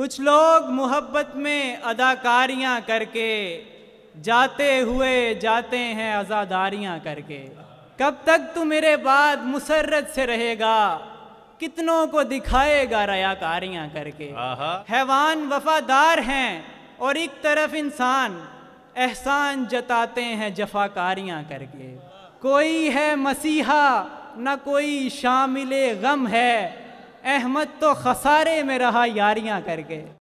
कुछ लोग मोहब्बत में अदाकारियां करके जाते हुए जाते हैं अजादारियाँ करके कब तक तू मेरे बाद मुसरत से रहेगा कितनों को दिखाएगा रयाकारियां करके हैवान वफादार हैं और एक तरफ इंसान एहसान जताते हैं जफाकारियां करके कोई है मसीहा न कोई शामिल गम है अहमद तो खसारे में रहा यारियां करके